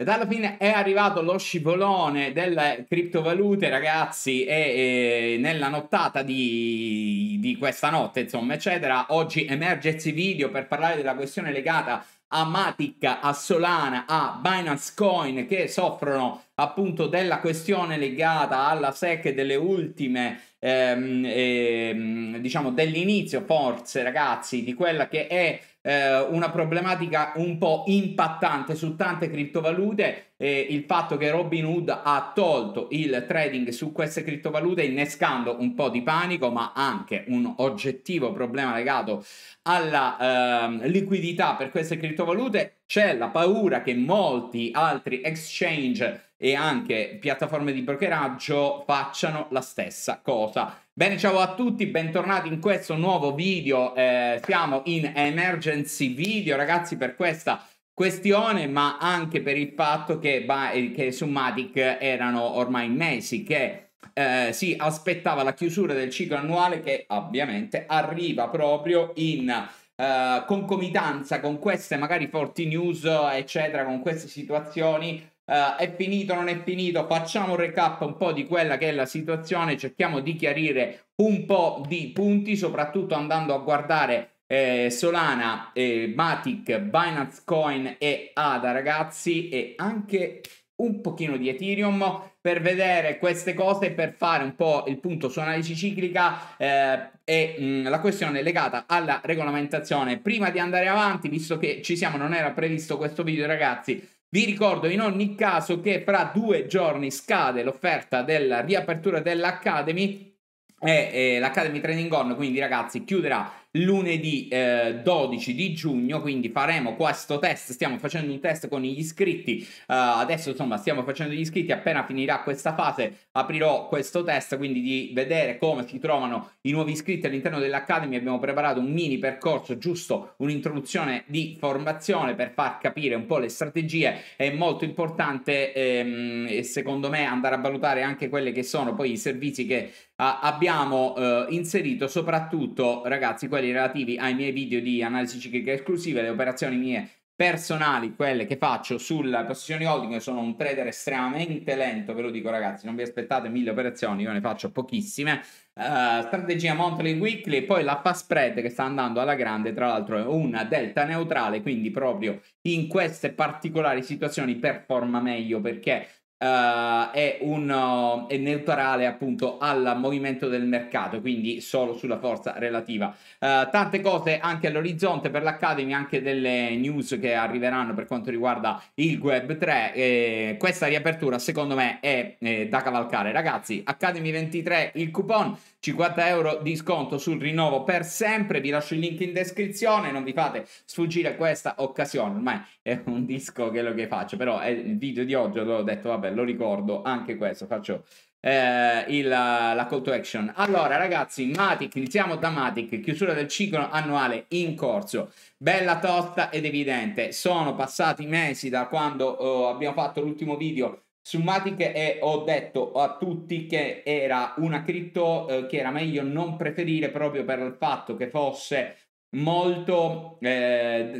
Ed alla fine è arrivato lo scivolone delle criptovalute, ragazzi, e, e nella nottata di, di, questa notte, insomma, eccetera, oggi emergersi video per parlare della questione legata a Matic, a Solana, a Binance Coin, che soffrono appunto della questione legata alla SEC delle ultime, ehm, ehm, diciamo, dell'inizio, forse, ragazzi, di quella che è eh, una problematica un po' impattante su tante criptovalute eh, il fatto che Robin Hood ha tolto il trading su queste criptovalute innescando un po' di panico ma anche un oggettivo problema legato alla ehm, liquidità per queste criptovalute c'è la paura che molti altri exchange e anche piattaforme di brokeraggio facciano la stessa cosa. Bene, ciao a tutti, bentornati in questo nuovo video. Eh, siamo in emergency video, ragazzi, per questa questione, ma anche per il fatto che, eh, che su Matic erano ormai mesi che eh, si aspettava la chiusura del ciclo annuale che ovviamente arriva proprio in eh, concomitanza con queste magari forti news, eccetera, con queste situazioni. Uh, è finito, non è finito, facciamo un recap un po' di quella che è la situazione, cerchiamo di chiarire un po' di punti, soprattutto andando a guardare eh, Solana, eh, Matic, Binance Coin e ADA ragazzi e anche un pochino di Ethereum per vedere queste cose per fare un po' il punto su analisi ciclica eh, e mh, mm, la questione legata alla regolamentazione. Prima di andare avanti, visto che ci siamo, non era previsto questo video ragazzi, vi ricordo in ogni caso che fra due giorni scade l'offerta della riapertura dell'Academy e, eh, e eh, l'Academy Trading On, quindi ragazzi chiuderà lunedì eh, 12 di giugno, quindi faremo questo test, stiamo facendo un test con gli iscritti, uh, adesso insomma stiamo facendo gli iscritti, appena finirà questa fase aprirò questo test, quindi di vedere come si trovano i nuovi iscritti all'interno dell'Academy, abbiamo preparato un mini percorso, giusto un'introduzione di formazione per far capire un po' le strategie, è molto importante ehm, secondo me andare a valutare anche quelli che sono poi i servizi che uh, abbiamo uh, inserito, soprattutto ragazzi quelli quelli relativi ai miei video di analisi ciclica esclusiva, le operazioni mie personali, quelle che faccio sulla posizione holding, sono un trader estremamente lento, ve lo dico ragazzi, non vi aspettate mille operazioni, io ne faccio pochissime, Uh, strategia Monthly Weekly e poi la fast spread che sta andando alla grande, tra l'altro è una delta neutrale, quindi proprio in queste particolari situazioni performa meglio perché Uh, è, un, eh, è neutrale appunto al movimento del mercato, quindi solo sulla forza relativa. Uh, tante cose anche all'orizzonte per l'Academy, anche delle news che arriveranno per quanto riguarda il Web 3. Eh, questa riapertura secondo me è eh, da cavalcare. Ragazzi, Academy 23, il coupon 50 euro di sconto sul rinnovo per sempre. Vi lascio il link in descrizione, non vi fate sfuggire questa occasione. Ormai è un disco quello che faccio, però è il video di oggi, l'ho detto, vabbè lo ricordo anche questo, faccio eh, il, la call to action. Allora, ragazzi, Matic, iniziamo da Matic, chiusura del ciclo annuale in corso. Bella tosta ed evidente. Sono passati mesi da quando oh, abbiamo fatto l'ultimo video su Matic e ho detto a tutti che era una cripto eh, che era meglio non preferire proprio per il fatto che fosse molto eh,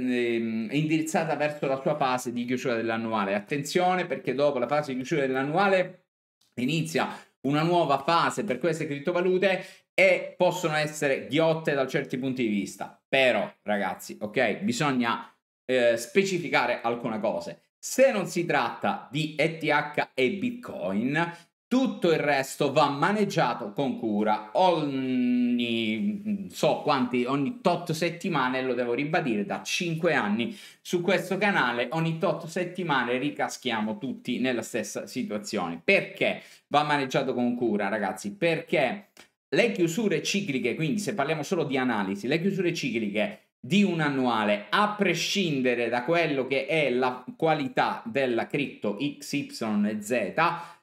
indirizzata verso la sua fase di chiusura dell'annuale. Attenzione perché dopo la fase di chiusura dell'annuale inizia una nuova fase per queste criptovalute e possono essere ghiotte da certi punti di vista. Però, ragazzi, ok, bisogna eh, specificare alcune cose. Se non si tratta di ETH e Bitcoin, tutto il resto va maneggiato con cura. Ogni so quanti, ogni 8 settimane, lo devo ribadire, da 5 anni su questo canale, ogni tot settimane ricaschiamo tutti nella stessa situazione. Perché va maneggiato con cura, ragazzi? Perché le chiusure cicliche, quindi se parliamo solo di analisi, le chiusure cicliche di un annuale, a prescindere da quello che è la qualità della cripto XY e Z,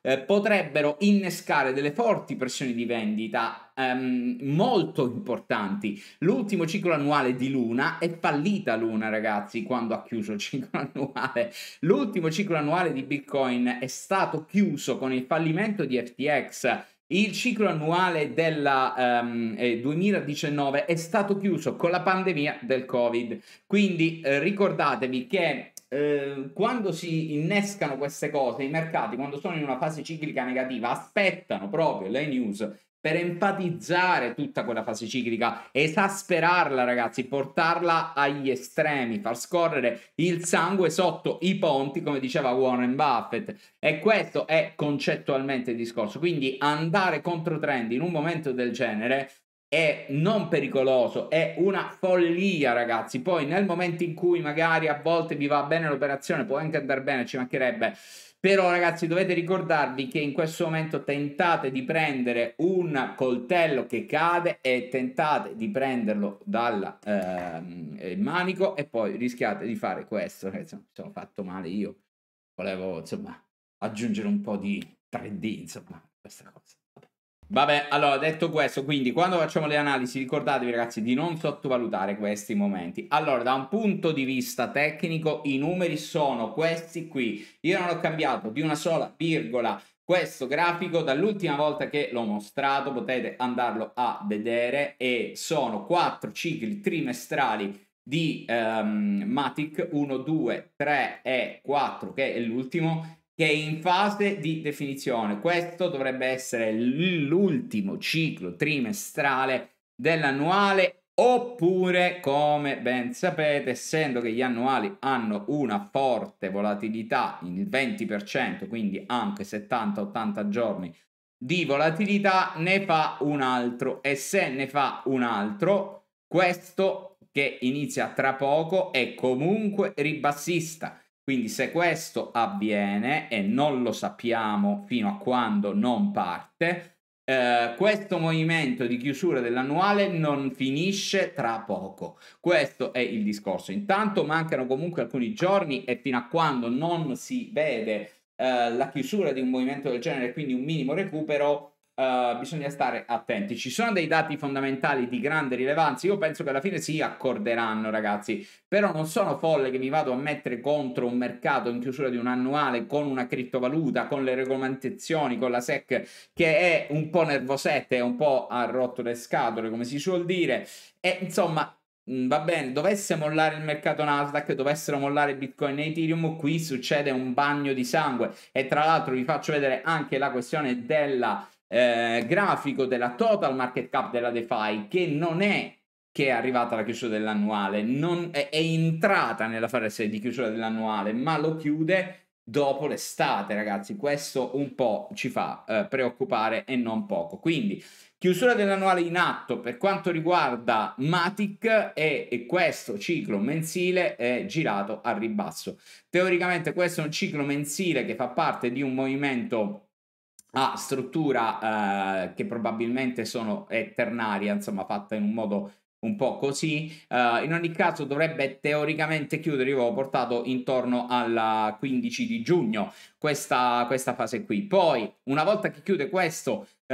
eh, potrebbero innescare delle forti pressioni di vendita ehm, molto importanti. L'ultimo ciclo annuale di Luna è fallita Luna, ragazzi, quando ha chiuso il ciclo annuale. L'ultimo ciclo annuale di Bitcoin è stato chiuso con il fallimento di FTX il ciclo annuale del um, 2019 è stato chiuso con la pandemia del Covid, quindi eh, ricordatevi che Ehm, quando si innescano queste cose, i mercati, quando sono in una fase ciclica negativa, aspettano proprio le news per enfatizzare tutta quella fase ciclica, esasperarla, ragazzi, portarla agli estremi, far scorrere il sangue sotto i ponti, come diceva Warren Buffett. E questo è concettualmente il discorso. Quindi andare contro trend in un momento del genere è non pericoloso, è una follia, ragazzi. Poi nel momento in cui magari a volte vi va bene l'operazione, può anche andare bene, ci mancherebbe. Però ragazzi dovete ricordarvi che in questo momento tentate di prendere un coltello che cade e tentate di prenderlo dal ehm, eh, manico e poi rischiate di fare questo. Ragazzi, mi sono fatto male io. Volevo insomma aggiungere un po' di 3D insomma questa cosa. Vabbè, allora detto questo, quindi quando facciamo le analisi ricordatevi ragazzi di non sottovalutare questi momenti. Allora, da un punto di vista tecnico i numeri sono questi qui. Io non ho cambiato di una sola virgola questo grafico dall'ultima volta che l'ho mostrato potete andarlo a vedere e sono quattro cicli trimestrali di um, Matic 1, 2, 3 e 4 che è l'ultimo che è in fase di definizione. Questo dovrebbe essere l'ultimo ciclo trimestrale dell'annuale oppure, come ben sapete, essendo che gli annuali hanno una forte volatilità, il 20%, quindi anche 70-80 giorni di volatilità, ne fa un altro e se ne fa un altro, questo che inizia tra poco è comunque ribassista quindi se questo avviene e non lo sappiamo fino a quando non parte, eh, questo movimento di chiusura dell'annuale non finisce tra poco. Questo è il discorso. Intanto mancano comunque alcuni giorni e fino a quando non si vede eh, la chiusura di un movimento del genere, quindi un minimo recupero, Uh, bisogna stare attenti. Ci sono dei dati fondamentali di grande rilevanza. Io penso che alla fine si accorderanno, ragazzi. Però non sono folle che mi vado a mettere contro un mercato in chiusura di un annuale con una criptovaluta, con le regolamentazioni, con la SEC che è un po' nervosette, un po' ha rotto le scatole, come si suol dire. E insomma, mm, va bene, dovesse mollare il mercato Nasdaq, dovessero mollare Bitcoin e Ethereum, qui succede un bagno di sangue. E tra l'altro vi faccio vedere anche la questione della eh, grafico della total market cap della DeFi che non è che è arrivata alla chiusura dell'annuale, non è, è entrata nella fase di chiusura dell'annuale, ma lo chiude dopo l'estate, ragazzi. Questo un po' ci fa eh, preoccupare e non poco. Quindi chiusura dell'annuale in atto per quanto riguarda Matic e, questo ciclo mensile è girato al ribasso. Teoricamente questo è un ciclo mensile che fa parte di un movimento ha struttura eh, che probabilmente sono, è ternaria, insomma fatta in un modo un po' così. Uh, in ogni caso dovrebbe teoricamente chiudere, io avevo portato intorno al 15 di giugno questa, questa, fase qui. Poi, una volta che chiude questo uh,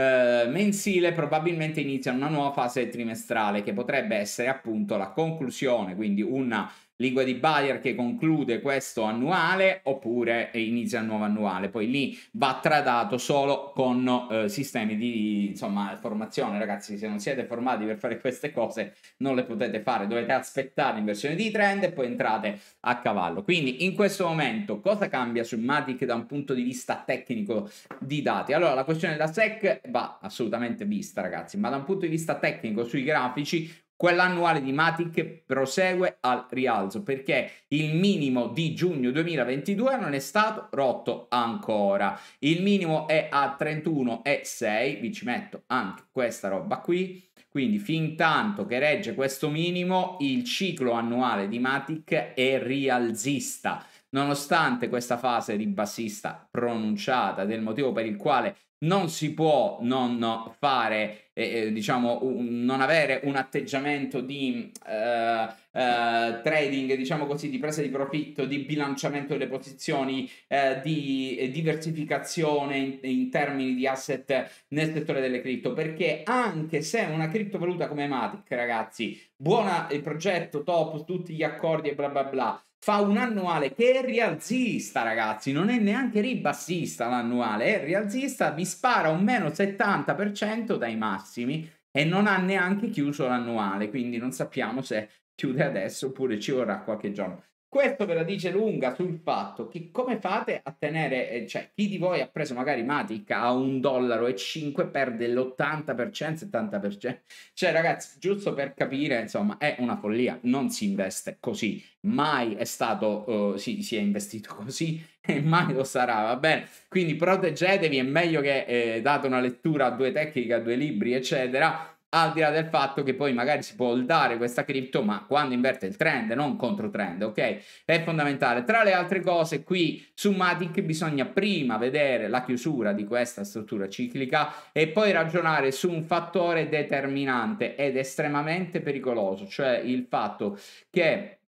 mensile, probabilmente inizia una nuova fase trimestrale che potrebbe essere appunto la conclusione, quindi una Lingua di Bayer che conclude questo annuale oppure inizia il nuovo annuale. Poi lì va tradato solo con eh, sistemi di insomma, formazione. Ragazzi, se non siete formati per fare queste cose non le potete fare, dovete aspettare in versione di trend e poi entrate a cavallo. Quindi in questo momento cosa cambia su Matic da un punto di vista tecnico di dati? Allora la questione della SEC va assolutamente vista, ragazzi, ma da un punto di vista tecnico sui grafici quella annuale di Matic prosegue al rialzo perché il minimo di giugno 2022 non è stato rotto ancora. Il minimo è a 31,6, vi ci metto anche questa roba qui. Quindi fin tanto che regge questo minimo, il ciclo annuale di Matic è rialzista. Nonostante questa fase ribassista pronunciata del motivo per il quale non si può non fare, eh, eh diciamo, un, non avere un atteggiamento di eh, eh, trading, diciamo così, di presa di profitto, di bilanciamento delle posizioni, eh, di eh, diversificazione in, in, termini di asset nel settore delle cripto, perché anche se una criptovaluta come Matic, ragazzi, buona il progetto, top, tutti gli accordi e bla bla bla, fa un annuale che è rialzista, ragazzi, non è neanche ribassista l'annuale, è rialzista, vi spara un meno 70% dai massimi e non ha neanche chiuso l'annuale, quindi non sappiamo se chiude adesso oppure ci vorrà qualche giorno. Questo ve la dice lunga sul fatto che come fate a tenere, eh, cioè chi di voi ha preso magari Matic a un dollaro e 5 perde l'80%, 70%. Cioè ragazzi, giusto per capire, insomma, è una follia, non si investe così, mai è stato, uh, eh, sì, si è investito così e mai lo sarà, va bene? Quindi proteggetevi, è meglio che eh, date una lettura a due tecniche, a due libri, eccetera, al di là del fatto che poi magari si può holdare questa cripto, ma quando inverte il trend, non contro trend, ok? È fondamentale. Tra le altre cose, qui su Matic bisogna prima vedere la chiusura di questa struttura ciclica e poi ragionare su un fattore determinante ed estremamente pericoloso, cioè il fatto che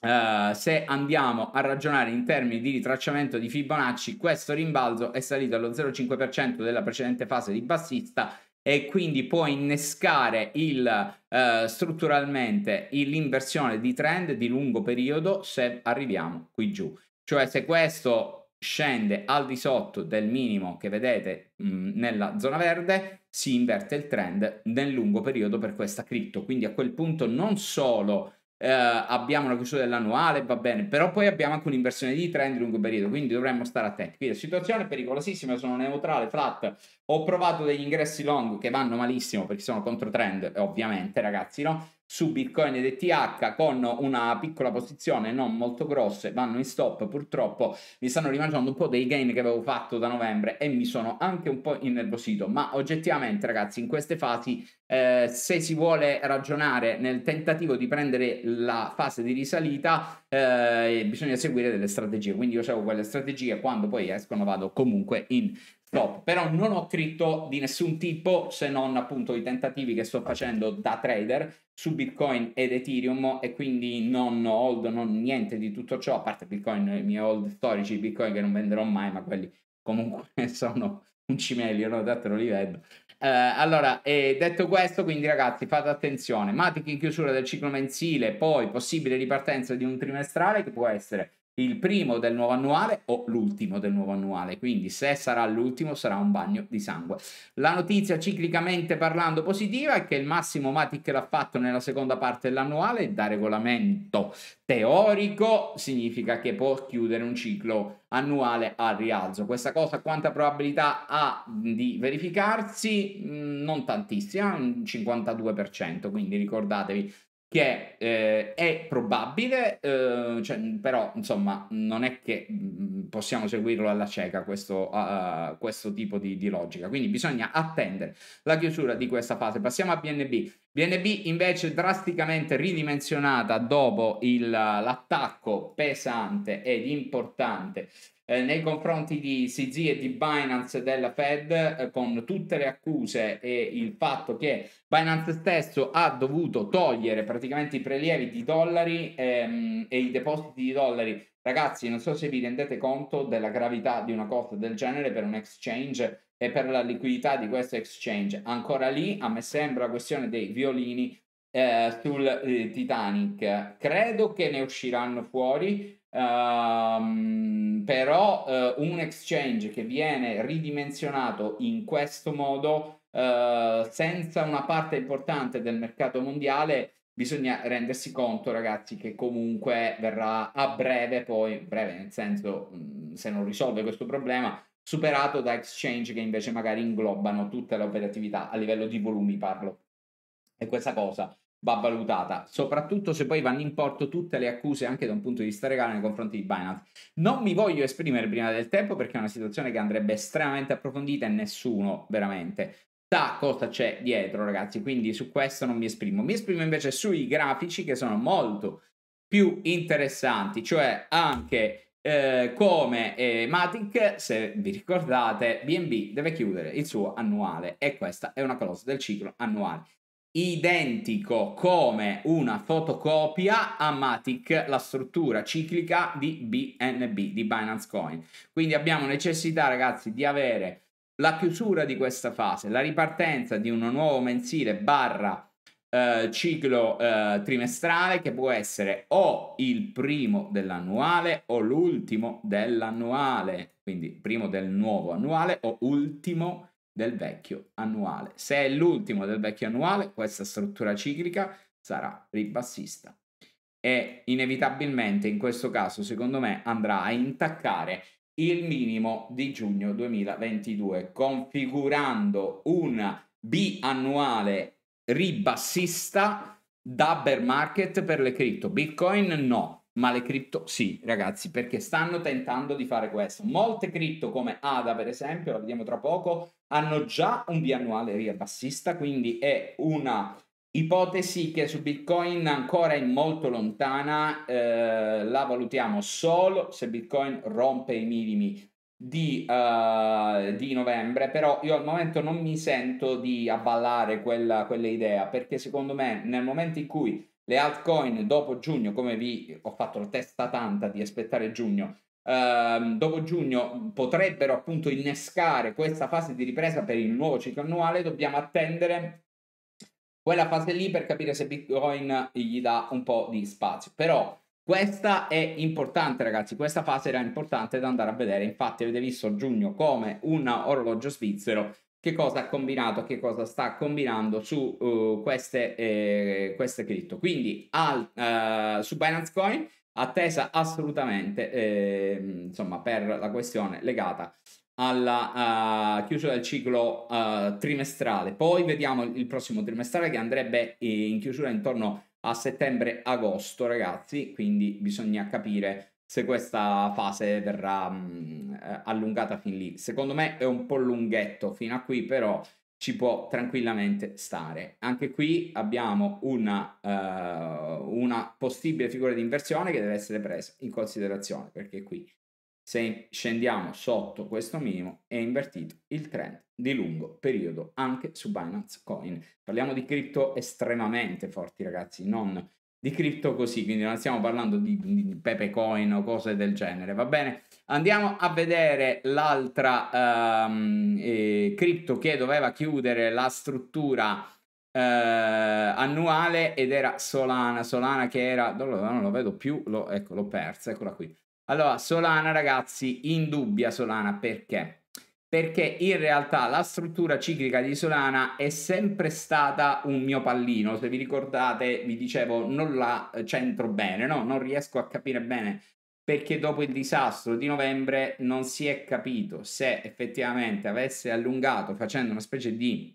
Uh, se andiamo a ragionare in termini di ritracciamento di Fibonacci, questo rimbalzo è salito allo 0,5% della precedente fase di bassista e quindi può innescare il, eh, strutturalmente l'inversione di trend di lungo periodo se arriviamo qui giù. Cioè se questo scende al di sotto del minimo che vedete mh, mm, nella zona verde, si inverte il trend nel lungo periodo per questa cripto. Quindi a quel punto non solo eh, abbiamo la chiusura dell'annuale, va bene, però poi abbiamo anche un'inversione di trend lungo periodo, quindi dovremmo stare attenti. Quindi la situazione è pericolosissima, sono neutrale, flat, ho provato degli ingressi long che vanno malissimo perché sono contro trend, ovviamente ragazzi, no? su Bitcoin ed ETH con una piccola posizione non molto grosse, vanno in stop purtroppo, mi stanno rimangiando un po' dei gain che avevo fatto da novembre e mi sono anche un po' innervosito, ma oggettivamente ragazzi in queste fasi eh, se si vuole ragionare nel tentativo di prendere la fase di risalita eh, bisogna seguire delle strategie, quindi io seguo quelle strategie, quando poi escono vado comunque in Stop. Però non ho cripto di nessun tipo se non appunto i tentativi che sto ah, certo. facendo da trader su Bitcoin ed Ethereum e quindi non hold, non niente di tutto ciò, a parte Bitcoin, i miei hold storici Bitcoin che non venderò mai, ma quelli comunque sono un cimelio, no? Datelo li vedo. Eh, allora, eh, detto questo, quindi ragazzi, fate attenzione. Matic in chiusura del ciclo mensile, poi possibile ripartenza di un trimestrale che può essere il primo del nuovo annuale o l'ultimo del nuovo annuale, quindi se sarà l'ultimo sarà un bagno di sangue. La notizia ciclicamente parlando positiva è che il massimo Matic l'ha fatto nella seconda parte dell'annuale da regolamento teorico significa che può chiudere un ciclo annuale al rialzo. Questa cosa quanta probabilità ha di verificarsi? Mm, non tantissima, un 52%, quindi ricordatevi che eh, è probabile, eh, cioè, però insomma non è che mm, possiamo seguirlo alla cieca questo, uh, questo tipo di, di, logica, quindi bisogna attendere la chiusura di questa fase. Passiamo a BNB. BNB invece drasticamente ridimensionata dopo il, l'attacco pesante ed importante eh, nei confronti di CZ e di Binance della Fed eh, con tutte le accuse e il fatto che Binance stesso ha dovuto togliere praticamente i prelievi di dollari ehm, e i depositi di dollari. Ragazzi, non so se vi rendete conto della gravità di una cosa del genere per un exchange e per la liquidità di questo exchange. Ancora lì, a me sembra questione dei violini eh, sul eh, Titanic. Credo che ne usciranno fuori Um, però uh, un exchange che viene ridimensionato in questo modo uh, senza una parte importante del mercato mondiale bisogna rendersi conto ragazzi che comunque verrà a breve poi breve nel senso mh, mm, se non risolve questo problema superato da exchange che invece magari inglobano tutta l'operatività a livello di volumi parlo e questa cosa va valutata, soprattutto se poi vanno in porto tutte le accuse anche da un punto di vista legale nei confronti di Binance. Non mi voglio esprimere prima del tempo perché è una situazione che andrebbe estremamente approfondita e nessuno veramente sa cosa c'è dietro, ragazzi, quindi su questo non mi esprimo. Mi esprimo invece sui grafici che sono molto più interessanti, cioè anche eh, come eh, Matic, se vi ricordate, BNB deve chiudere il suo annuale e questa è una clausola del ciclo annuale identico come una fotocopia a Matic, la struttura ciclica di BNB, di Binance Coin. Quindi abbiamo necessità, ragazzi, di avere la chiusura di questa fase, la ripartenza di un nuovo mensile barra eh, ciclo eh, trimestrale che può essere o il primo dell'annuale o l'ultimo dell'annuale, quindi primo del nuovo annuale o ultimo dell'annuale del vecchio annuale. Se è l'ultimo del vecchio annuale, questa struttura ciclica sarà ribassista e inevitabilmente in questo caso, secondo me, andrà a intaccare il minimo di giugno 2022, configurando un biannuale ribassista da bear market per le cripto. Bitcoin no, ma le cripto sì, ragazzi, perché stanno tentando di fare questo. Molte cripto come ADA, per esempio, la vediamo tra poco, hanno già un biannuale riabbassista, quindi è una ipotesi che su Bitcoin ancora è molto lontana, eh, la valutiamo solo se Bitcoin rompe i minimi di, uh, di, novembre, però io al momento non mi sento di avvallare quella, quella perché secondo me nel momento in cui le altcoin dopo giugno, come vi ho fatto la testa tanta di aspettare giugno, ehm, dopo giugno potrebbero appunto innescare questa fase di ripresa per il nuovo ciclo annuale, dobbiamo attendere quella fase lì per capire se Bitcoin gli dà un po' di spazio. Però questa è importante, ragazzi. Questa fase era importante da andare a vedere. Infatti, avete visto giugno come un orologio svizzero che cosa ha combinato, che cosa sta combinando su uh, queste, eh, queste cripto. Quindi al, uh, su Binance Coin attesa assolutamente eh, insomma, per la questione legata alla uh, chiusura del ciclo trimestrale. Poi vediamo il prossimo trimestrale che andrebbe in chiusura intorno a settembre-agosto, ragazzi, quindi bisogna capire se questa fase verrà mh, eh, allungata fin lì. Secondo me è un po' lunghetto fino a qui, però ci può tranquillamente stare. Anche qui abbiamo una, uh, una possibile figura di inversione che deve essere presa in considerazione, perché qui se scendiamo sotto questo minimo è invertito il trend di lungo periodo anche su Binance Coin. Parliamo di cripto estremamente forti ragazzi, non di cripto così, quindi non stiamo parlando di, di Pepe Coin o cose del genere, va bene? Andiamo a vedere l'altra um, eh, cripto che doveva chiudere la struttura eh, annuale ed era Solana, Solana che era, non lo vedo più, lo, ecco l'ho persa, eccola qui. Allora, Solana ragazzi, in dubbia Solana perché? perché in realtà la struttura ciclica di Solana è sempre stata un mio pallino. Se vi ricordate, vi dicevo, non la eh, centro bene, no? Non riesco a capire bene perché dopo il disastro di novembre non si è capito se effettivamente avesse allungato facendo una specie di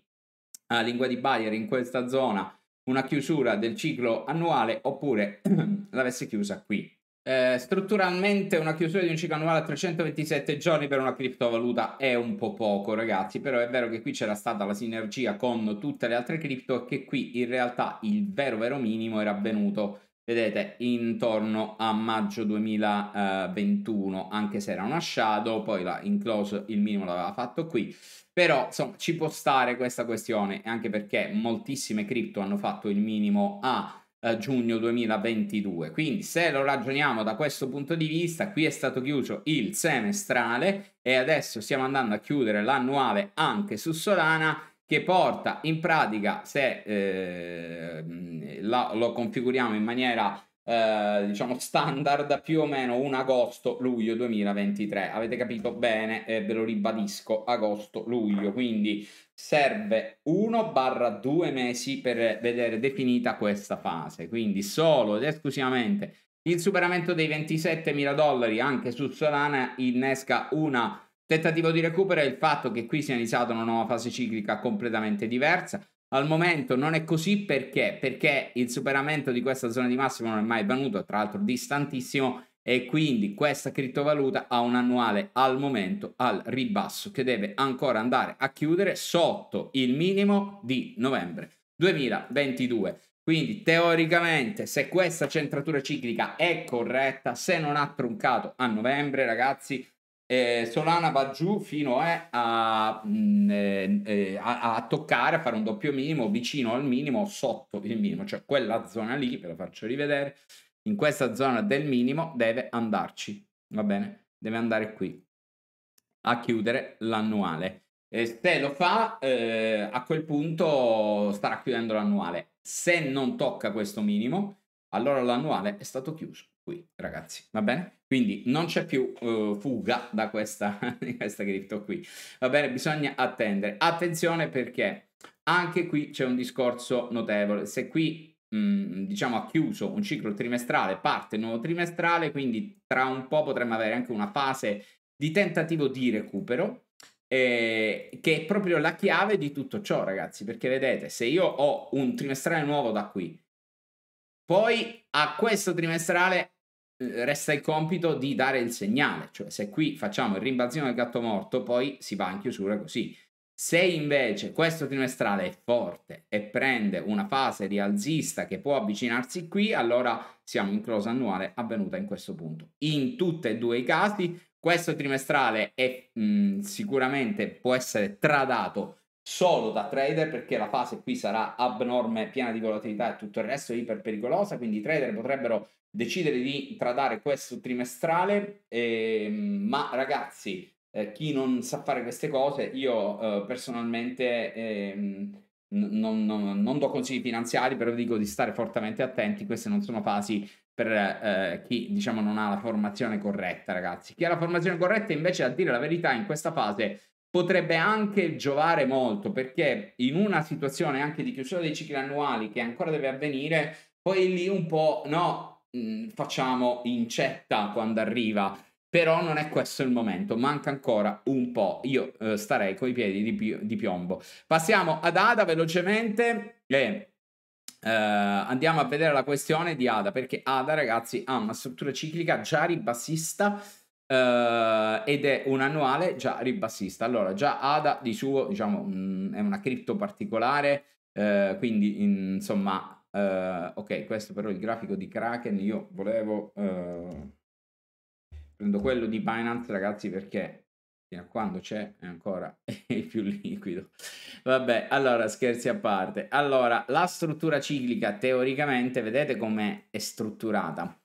uh, lingua di Bayer in questa zona una chiusura del ciclo annuale oppure l'avesse chiusa qui. Eh, strutturalmente una chiusura di un ciclo annuale a 327 giorni per una criptovaluta è un po' poco, ragazzi, però è vero che qui c'era stata la sinergia con tutte le altre cripto e che qui in realtà il vero vero minimo era avvenuto, vedete, intorno a maggio 2021, anche se era una shadow, poi la in il minimo l'aveva fatto qui. Però insomma ci può stare questa questione, anche perché moltissime cripto hanno fatto il minimo a eh, giugno 2022. Quindi se lo ragioniamo da questo punto di vista, qui è stato chiuso il semestrale e adesso stiamo andando a chiudere l'annuale anche su Solana che porta in pratica, se eh, lo configuriamo in maniera eh, diciamo standard, più o meno un agosto-luglio 2023. Avete capito bene? Eh, ve lo ribadisco, agosto-luglio. Quindi serve 1-2 mesi per vedere definita questa fase, quindi solo ed esclusivamente il superamento dei 27 mila dollari anche su Solana innesca un tentativo di recupero e il fatto che qui sia iniziata una nuova fase ciclica completamente diversa. Al momento non è così perché? Perché il superamento di questa zona di massimo non è mai venuto, tra l'altro distantissimo, e quindi questa criptovaluta ha un annuale al momento al ribasso che deve ancora andare a chiudere sotto il minimo di novembre 2022. Quindi teoricamente se questa centratura ciclica è corretta, se non ha truncato a novembre ragazzi, eh, Solana va giù fino eh, a, mm, eh, eh, a, a toccare, a fare un doppio minimo vicino al minimo, sotto il minimo, cioè quella zona lì, ve la faccio rivedere, in questa zona del minimo deve andarci, va bene? Deve andare qui a chiudere l'annuale. E se lo fa, eh, a quel punto starà chiudendo l'annuale. Se non tocca questo minimo, allora l'annuale è stato chiuso qui, ragazzi, va bene? Quindi non c'è più uh, fuga da questa, questa cripto qui, va bene? Bisogna attendere. Attenzione perché anche qui c'è un discorso notevole. Se qui diciamo ha chiuso un ciclo trimestrale, parte il nuovo trimestrale, quindi tra un po' potremmo avere anche una fase di tentativo di recupero eh, che è proprio la chiave di tutto ciò, ragazzi, perché vedete, se io ho un trimestrale nuovo da qui, poi a questo trimestrale eh, resta il compito di dare il segnale, cioè se qui facciamo il rimbalzino del gatto morto, poi si va in chiusura così. Se invece questo trimestrale è forte e prende una fase rialzista che può avvicinarsi qui, allora siamo in close annuale avvenuta in questo punto. In tutti e due i casi, questo trimestrale è, mh, mm, sicuramente può essere tradato solo da trader perché la fase qui sarà abnorme, piena di volatilità e tutto il resto è iper pericolosa, quindi i trader potrebbero decidere di tradare questo trimestrale, eh, ma ragazzi eh, chi non sa fare queste cose, io eh, personalmente ehm, non, non, non, do consigli finanziari, però dico di stare fortemente attenti, queste non sono fasi per eh, chi diciamo non ha la formazione corretta, ragazzi. Chi ha la formazione corretta invece a dire la verità in questa fase potrebbe anche giovare molto perché in una situazione anche di chiusura dei cicli annuali che ancora deve avvenire, poi lì un po' no, mm, facciamo incetta quando arriva però non è questo il momento, manca ancora un po'. Io eh, starei con i piedi di, pi- di, piombo. Passiamo ad Ada velocemente e eh, andiamo a vedere la questione di Ada, perché Ada, ragazzi, ha una struttura ciclica già ribassista. Uh, ed è un annuale già ribassista. Allora, già ADA di suo diciamo, mh, mm, è una cripto particolare, uh, quindi in, insomma, uh, ok, questo però è il grafico di Kraken, io volevo prendo quello di Binance ragazzi perché fino a quando c'è è ancora il più liquido vabbè allora scherzi a parte allora la struttura ciclica teoricamente vedete come è strutturata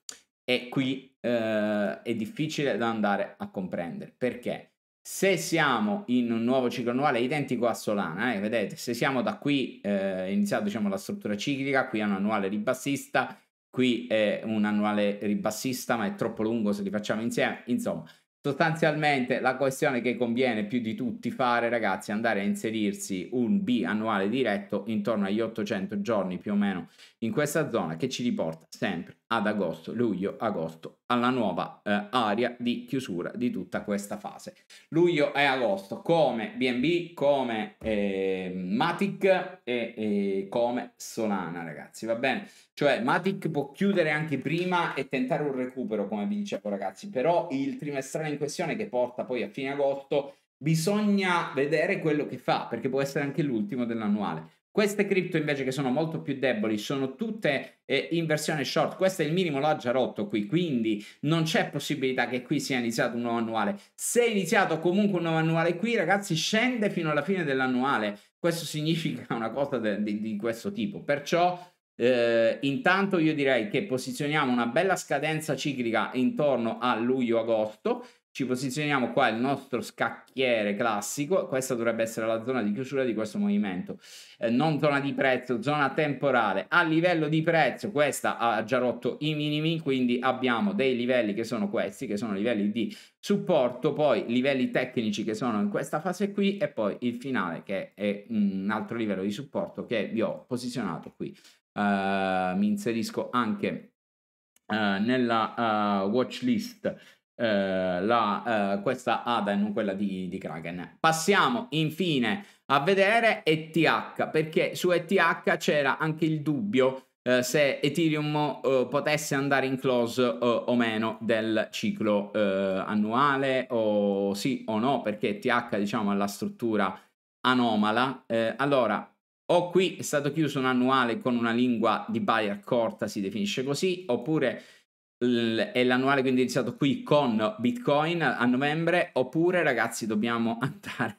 e qui eh, è difficile da andare a comprendere perché se siamo in un nuovo ciclo annuale identico a Solana, eh, vedete, se siamo da qui, eh, iniziato diciamo la struttura ciclica, qui è un annuale ribassista, qui è un annuale ribassista, ma è troppo lungo se li facciamo insieme. Insomma, sostanzialmente la questione che conviene più di tutti fare, ragazzi, è andare a inserirsi un B annuale diretto intorno agli 800 giorni più o meno in questa zona che ci riporta sempre ad agosto, luglio, agosto, alla nuova eh, area di chiusura di tutta questa fase. Luglio e agosto come BNB, come eh, Matic e, e come Solana, ragazzi, va bene? Cioè Matic può chiudere anche prima e tentare un recupero, come vi dicevo, ragazzi, però il trimestrale in questione che porta poi a fine agosto bisogna vedere quello che fa, perché può essere anche l'ultimo dell'annuale. Queste cripto invece che sono molto più deboli sono tutte eh, in versione short, questo è il minimo l'ha già rotto qui, quindi non c'è possibilità che qui sia iniziato un nuovo annuale. Se è iniziato comunque un nuovo annuale qui ragazzi scende fino alla fine dell'annuale, questo significa una cosa de- de- di questo tipo, perciò eh, intanto io direi che posizioniamo una bella scadenza ciclica intorno a luglio-agosto ci posizioniamo qua il nostro scacchiere classico, questa dovrebbe essere la zona di chiusura di questo movimento, eh, non zona di prezzo, zona temporale, a livello di prezzo questa ha già rotto i minimi, quindi abbiamo dei livelli che sono questi, che sono livelli di supporto, poi livelli tecnici che sono in questa fase qui e poi il finale che è un altro livello di supporto che vi ho posizionato qui. Uh, mi inserisco anche uh, nella uh, watch list eh, la, eh, questa Ada e non quella di, di, Kraken. Passiamo infine a vedere ETH, perché su ETH c'era anche il dubbio eh, se Ethereum eh, potesse andare in close eh, o meno del ciclo eh, annuale, o sì o no, perché ETH diciamo ha la struttura anomala. allora, o qui è stato chiuso un annuale con una lingua di buyer corta, si definisce così, oppure è l'annuale quindi è iniziato qui con Bitcoin a novembre oppure ragazzi dobbiamo andare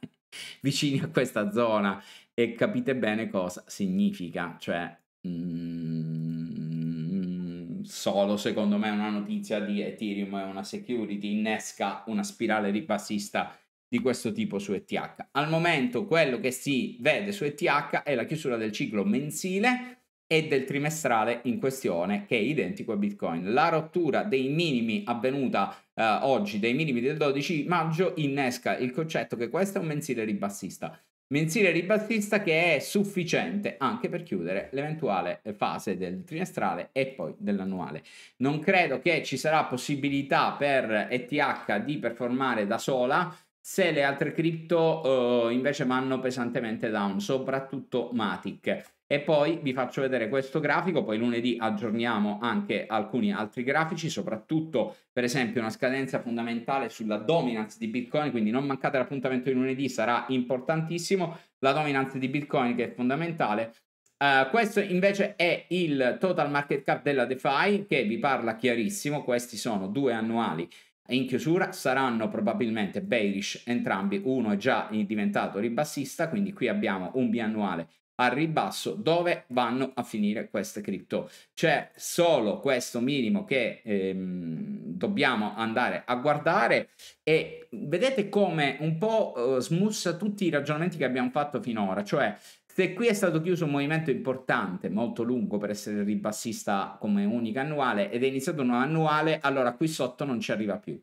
vicini a questa zona e capite bene cosa significa, cioè mm, solo secondo me una notizia di Ethereum e una security innesca una spirale ribassista di questo tipo su ETH. Al momento quello che si vede su ETH è la chiusura del ciclo mensile e del trimestrale in questione che è identico a Bitcoin. La rottura dei minimi avvenuta eh, oggi, dei minimi del 12 maggio, innesca il concetto che questo è un mensile ribassista. Mensile ribassista che è sufficiente anche per chiudere l'eventuale fase del trimestrale e poi dell'annuale. Non credo che ci sarà possibilità per ETH di performare da sola se le altre cripto eh, invece vanno pesantemente down, soprattutto Matic. E poi vi faccio vedere questo grafico, poi lunedì aggiorniamo anche alcuni altri grafici, soprattutto per esempio una scadenza fondamentale sulla dominance di Bitcoin, quindi non mancate l'appuntamento di lunedì, sarà importantissimo, la dominance di Bitcoin che è fondamentale. Uh, questo invece è il total market cap della DeFi che vi parla chiarissimo, questi sono due annuali in chiusura saranno probabilmente bearish entrambi, uno è già diventato ribassista, quindi qui abbiamo un biannuale al ribasso dove vanno a finire queste cripto c'è solo questo minimo che ehm, dobbiamo andare a guardare e vedete come un po' eh, smussa tutti i ragionamenti che abbiamo fatto finora cioè se qui è stato chiuso un movimento importante, molto lungo per essere ribassista come unica annuale ed è iniziato un annuale, allora qui sotto non ci arriva più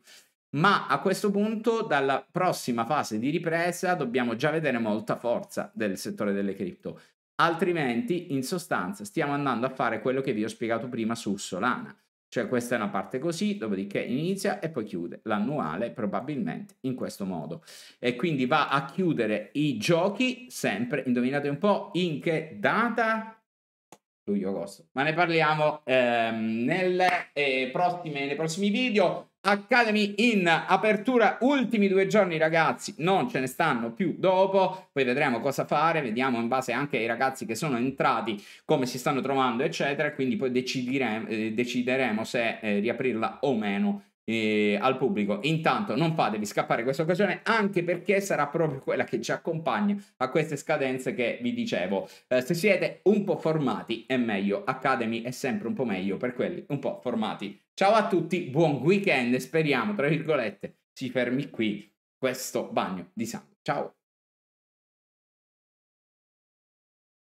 ma a questo punto dalla prossima fase di ripresa dobbiamo già vedere molta forza del settore delle cripto, altrimenti in sostanza stiamo andando a fare quello che vi ho spiegato prima su Solana, cioè questa è una parte così, dopodiché inizia e poi chiude l'annuale probabilmente in questo modo e quindi va a chiudere i giochi sempre, indovinate un po' in che data? Luglio-agosto, ma ne parliamo ehm, nelle, eh, prossime, nei prossimi video. Academy in apertura, ultimi due giorni ragazzi, non ce ne stanno più dopo, poi vedremo cosa fare, vediamo in base anche ai ragazzi che sono entrati come si stanno trovando eccetera, quindi poi decideremo, eh, decideremo se eh, riaprirla o meno eh, al pubblico. Intanto non fatevi scappare questa occasione, anche perché sarà proprio quella che ci accompagna a queste scadenze che vi dicevo. Eh, se siete un po' formati è meglio, Academy è sempre un po' meglio per quelli un po' formati Ciao a tutti, buon weekend, speriamo, tra virgolette, si fermi qui questo bagno di sangue. Ciao!